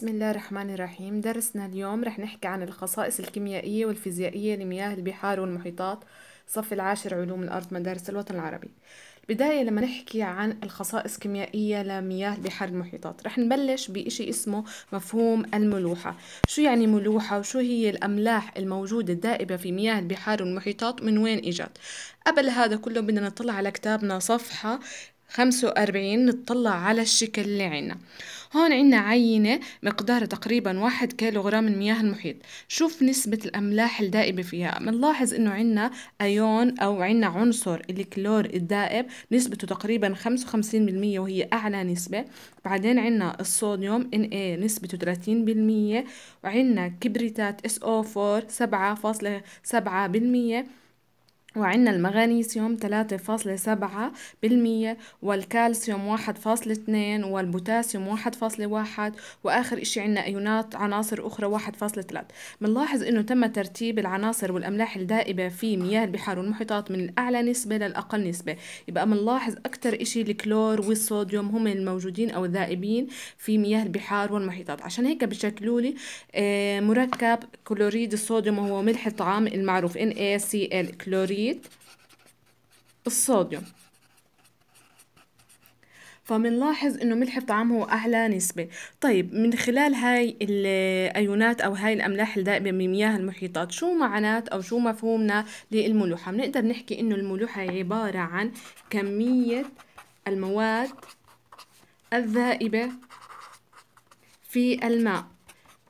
بسم الله الرحمن الرحيم درسنا اليوم رح نحكي عن الخصائص الكيميائية والفيزيائية لمياه البحار والمحيطات صف العاشر علوم الأرض مدارس الوطن العربي بداية لما نحكي عن الخصائص الكيميائية لمياه البحار المحيطات رح نبلش بإشي اسمه مفهوم الملوحة شو يعني ملوحة وشو هي الأملاح الموجودة الدائبة في مياه البحار والمحيطات من وين إجت قبل هذا كله بدنا نطلع على كتابنا صفحة خمسة وأربعين نطلع على الشكل اللي عنا هون عنا عينة مقدارها تقريبا واحد كيلوغرام من مياه المحيط شوف نسبة الأملاح الدائبة فيها بنلاحظ إنه عنا أيون أو عنا عنصر الكلور الدائب نسبته تقريبا خمسة وخمسين بالمية وهي أعلى نسبة بعدين عنا الصوديوم Na إيه، نسبته تلاتين بالمية وعنا كبريتات SO4 سبعة فاصلة سبعة بالمية وعندنا المغنيسيوم 3.7% والكالسيوم 1.2 والبوتاسيوم 1.1 وآخر شيء عندنا أيونات عناصر أخرى 1.3 بنلاحظ إنه تم ترتيب العناصر والأملاح الدائبة في مياه البحار والمحيطات من الأعلى نسبة للأقل نسبة يبقى بنلاحظ اكثر شيء الكلور والصوديوم هم الموجودين أو الذائبين في مياه البحار والمحيطات عشان هيك بشكلوا لي آه، مركب كلوريد الصوديوم وهو ملح الطعام المعروف NaCl كلوريد كلوريد الصوديوم فمنلاحظ انه ملح الطعام هو اعلى نسبة طيب من خلال هاي الايونات او هاي الاملاح الدائبة بمياه المحيطات شو معنات او شو مفهومنا للملوحة بنقدر نحكي انه الملوحة عبارة عن كمية المواد الذائبة في الماء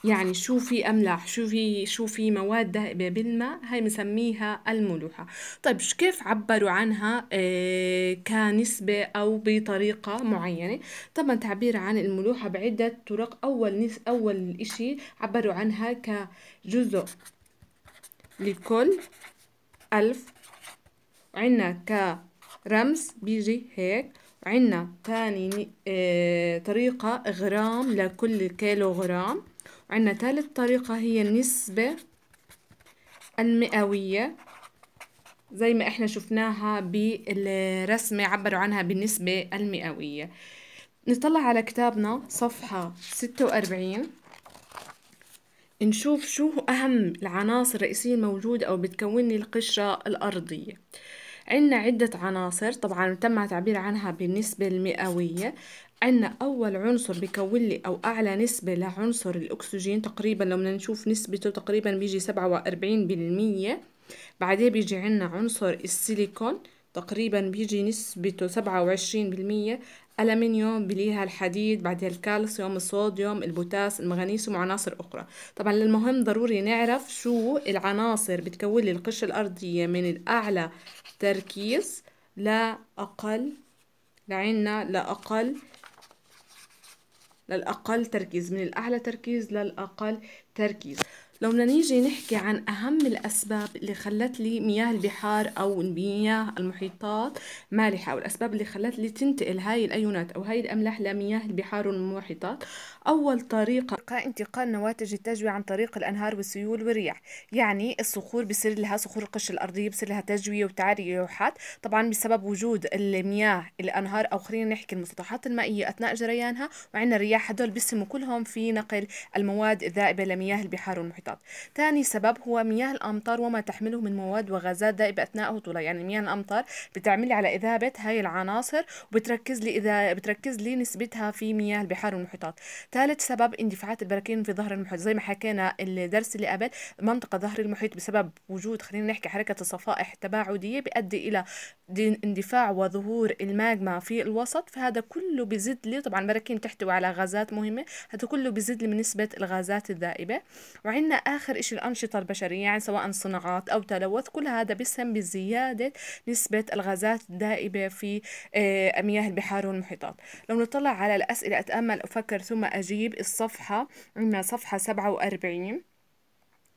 يعني شو في أملاح شو في شو في مواد ذائبة بالماء هاي بنسميها الملوحة طيب كيف عبروا عنها آه، كنسبة أو بطريقة معينة طبعا تعبير عن الملوحة بعدة طرق أول نس أول إشي عبروا عنها كجزء لكل ألف عنا كرمز بيجي هيك عنا تاني آه، طريقة غرام لكل كيلو غرام عندنا ثالث طريقة هي النسبة المئوية زي ما احنا شفناها بالرسمة عبروا عنها بالنسبة المئوية نطلع على كتابنا صفحة 46 نشوف شو أهم العناصر الرئيسية الموجودة أو بتكون القشرة الأرضية عنا عدة عناصر طبعا تم التعبير عنها بالنسبة المئوية عنا أول عنصر بيكون لي أو أعلى نسبة لعنصر الأكسجين تقريبا لو بدنا نشوف نسبته تقريبا بيجي سبعة وأربعين بالمية بعدين بيجي عنا عنصر السيليكون تقريبا بيجي نسبته سبعة وعشرين بالمية الألمنيوم بليها الحديد بعدها الكالسيوم الصوديوم البوتاس المغنيسيوم وعناصر أخرى طبعا المهم ضروري نعرف شو العناصر بتكون لي القشرة الأرضية من الأعلى تركيز لأقل لعنا لأقل للأقل تركيز من الأعلى تركيز للأقل تركيز لو بدنا نيجي نحكي عن أهم الأسباب اللي خلت لي مياه البحار أو مياه المحيطات مالحة أو الأسباب اللي خلت لي تنتقل هاي الأيونات أو هاي الأملاح لمياه البحار والمحيطات أول طريقة انتقال نواتج التجوية عن طريق الأنهار والسيول والرياح يعني الصخور بصير لها صخور القش الأرضية بصير لها تجوية وتعريحات طبعا بسبب وجود المياه الأنهار أو خلينا نحكي المسطحات المائية أثناء جريانها وعندنا الرياح هدول بيسموا كلهم في نقل المواد الذائبة لمياه البحار والمحيطات الأشجار ثاني سبب هو مياه الأمطار وما تحمله من مواد وغازات دائبة أثناء هطولة يعني مياه الأمطار بتعمل على إذابة هاي العناصر وبتركز لي إذا بتركز لي نسبتها في مياه البحار والمحيطات ثالث سبب اندفاعات البراكين في ظهر المحيط زي ما حكينا الدرس اللي قبل منطقة ظهر المحيط بسبب وجود خلينا نحكي حركة الصفائح تباعدية بيؤدي إلى اندفاع وظهور الماجما في الوسط فهذا كله بزد لي طبعا البراكين تحتوي على غازات مهمة هذا كله بزد لي من نسبة الغازات الذائبة وعندنا آخر إشي الأنشطة البشرية يعني سواء صناعات أو تلوث كل هذا بيسهم بزيادة نسبة الغازات الدائبة في آه، مياه البحار والمحيطات لو نطلع على الأسئلة أتأمل أفكر ثم أجيب الصفحة عندنا صفحة 47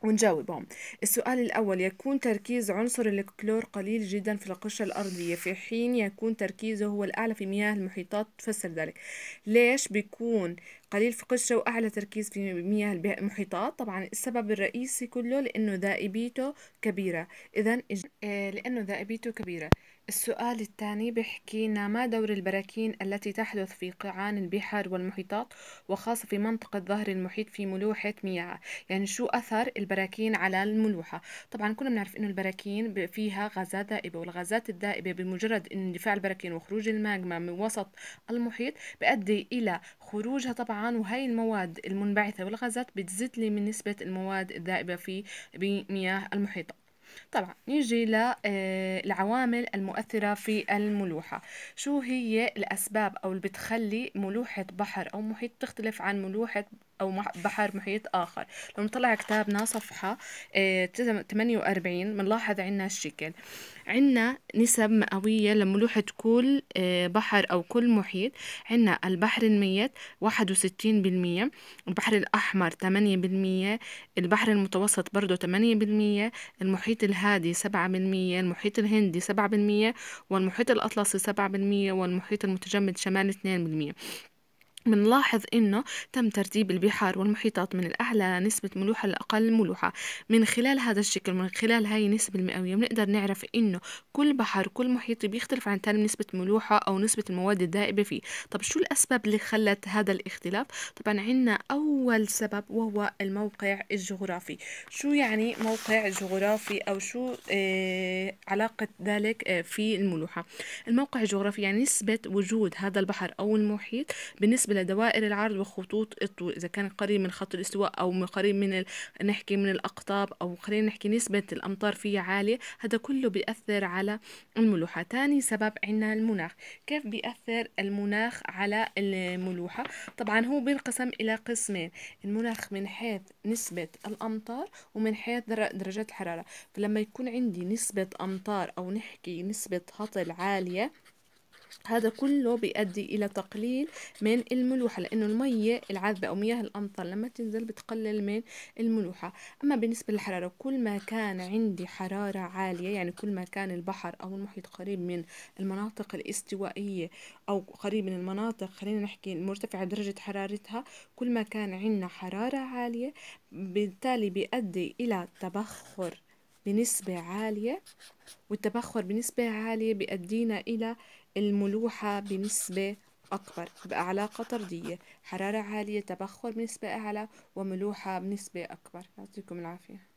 ونجاوبهم السؤال الأول يكون تركيز عنصر الكلور قليل جدا في القشرة الأرضية في حين يكون تركيزه هو الأعلى في مياه المحيطات تفسر ذلك ليش بيكون قليل في قشرة وأعلى تركيز في مياه المحيطات طبعا السبب الرئيسي كله لأنه ذائبيته كبيرة إذا آه، لأنه ذائبيته كبيرة السؤال الثاني بحكينا ما دور البراكين التي تحدث في قعان البحار والمحيطات وخاصة في منطقة ظهر المحيط في ملوحة مياه يعني شو أثر البراكين على الملوحة طبعا كنا بنعرف أنه البراكين فيها غازات ذائبة والغازات الذائبة بمجرد اندفاع البراكين وخروج الماجما من وسط المحيط بيؤدي إلى خروجها طبعا طبعا وهي المواد المنبعثة بالغازات بتزيد لي من نسبة المواد الذائبة في مياه المحيطة طبعا نيجي للعوامل آه، المؤثرة في الملوحة شو هي الأسباب أو اللي بتخلي ملوحة بحر أو محيط تختلف عن ملوحة أو بحر محيط آخر لو نطلع كتابنا صفحة 48 آه، بنلاحظ عنا الشكل عنا نسب مئوية لملوحة كل آه، بحر أو كل محيط عنا البحر الميت 61% البحر الأحمر 8% البحر المتوسط برضه 8% المحيط الهادي 7% المحيط الهندي 7% والمحيط الأطلسي 7% والمحيط المتجمد شمال 2% بنلاحظ انه تم ترتيب البحار والمحيطات من الاعلى نسبة ملوحة لاقل ملوحة من خلال هذا الشكل من خلال هاي النسبة المئوية بنقدر نعرف انه كل بحر كل محيط بيختلف عن تاني نسبة ملوحة او نسبة المواد الدائبة فيه طب شو الاسباب اللي خلت هذا الاختلاف طبعا عندنا اول سبب وهو الموقع الجغرافي شو يعني موقع جغرافي او شو آه علاقة ذلك آه في الملوحة الموقع الجغرافي يعني نسبة وجود هذا البحر او المحيط بالنسبة بالنسبة لدوائر العرض وخطوط الطول إذا كان قريب من خط الاستواء أو قريب من ال... نحكي من الأقطاب أو خلينا نحكي نسبة الأمطار فيه عالية هذا كله بيأثر على الملوحة ثاني سبب عندنا المناخ كيف بيأثر المناخ على الملوحة طبعا هو بينقسم إلى قسمين المناخ من حيث نسبة الأمطار ومن حيث درجات الحرارة فلما يكون عندي نسبة أمطار أو نحكي نسبة هطل عالية هذا كله بيؤدي إلى تقليل من الملوحة لأنه المية العذبة أو مياه الأمطار لما تنزل بتقلل من الملوحة أما بالنسبة للحرارة كل ما كان عندي حرارة عالية يعني كل ما كان البحر أو المحيط قريب من المناطق الاستوائية أو قريب من المناطق خلينا نحكي مرتفعة درجة حرارتها كل ما كان عندنا حرارة عالية بالتالي بيؤدي إلى تبخر بنسبة عالية والتبخر بنسبة عالية بيؤدينا إلى الملوحة بنسبة أكبر بأعلاقة طردية حرارة عالية تبخر بنسبة أعلى وملوحة بنسبة أكبر يعطيكم العافية